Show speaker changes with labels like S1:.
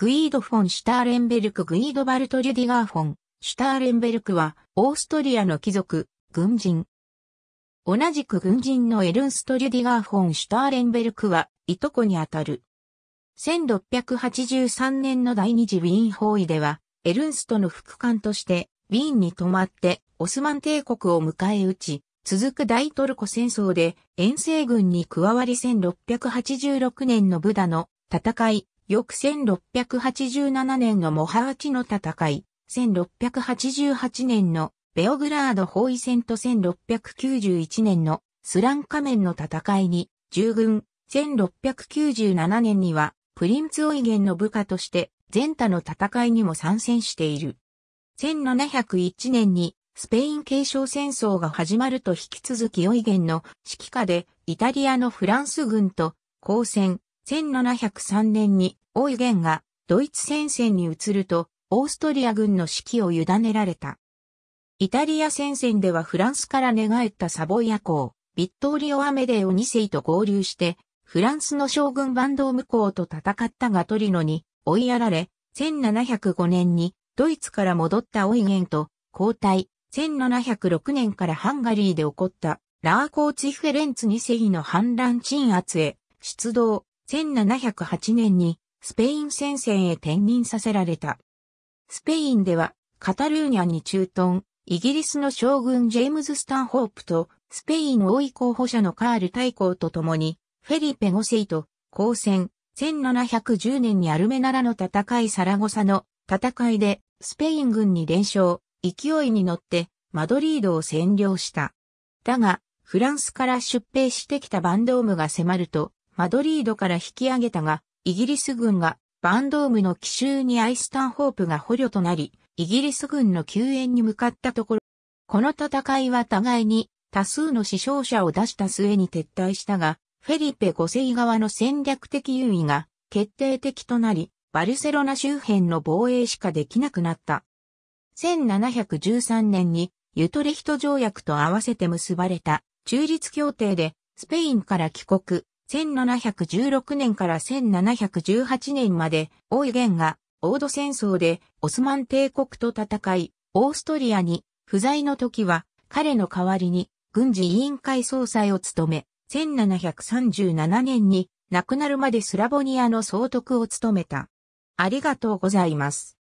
S1: グイード・フォン・シュターレンベルク・グイード・バルト・リュディガー・フォン、シュターレンベルクは、オーストリアの貴族、軍人。同じく軍人のエルンスト・リュディガー・フォン・シュターレンベルクは、いとこにあたる。1683年の第二次ウィーン包囲では、エルンストの副官として、ウィーンに泊まって、オスマン帝国を迎え撃ち、続く大トルコ戦争で遠征軍に加わり1686年のブダの戦い、翌1687年のモハーチの戦い、1688年のベオグラード包囲戦と1691年のスランカ面の戦いに従軍、1697年にはプリンツオイゲンの部下として全他の戦いにも参戦している。1701年にスペイン継承戦争が始まると引き続きオイゲンの指揮下でイタリアのフランス軍と交戦、1703年にオイゲンがドイツ戦線に移ると、オーストリア軍の指揮を委ねられた。イタリア戦線ではフランスから寝返ったサボイア公、ビットーリオ・アメデオ2世と合流して、フランスの将軍バンドーム公と戦ったがトリノに追いやられ、1705年にドイツから戻ったオイゲンと交代、1706年からハンガリーで起こったラーコーチ・フェレンツ2世の反乱鎮圧へ出動。1708年にスペイン戦線へ転任させられた。スペインではカタルーニャに駐屯、イギリスの将軍ジェームズ・スタンホープとスペイン王位候補者のカール大公と共にフェリペ5世と交戦1710年にアルメナラの戦いサラゴサの戦いでスペイン軍に連勝、勢いに乗ってマドリードを占領した。だが、フランスから出兵してきたバンドームが迫ると、マドリードから引き上げたが、イギリス軍がバンドームの奇襲にアイスタンホープが捕虜となり、イギリス軍の救援に向かったところ、この戦いは互いに多数の死傷者を出した末に撤退したが、フェリペ5世側の戦略的優位が決定的となり、バルセロナ周辺の防衛しかできなくなった。1713年にユトレヒト条約と合わせて結ばれた中立協定でスペインから帰国、1716年から1718年まで、オイゲンが、オード戦争でオスマン帝国と戦い、オーストリアに不在の時は、彼の代わりに軍事委員会総裁を務め、1737年に亡くなるまでスラボニアの総督を務めた。ありがとうございます。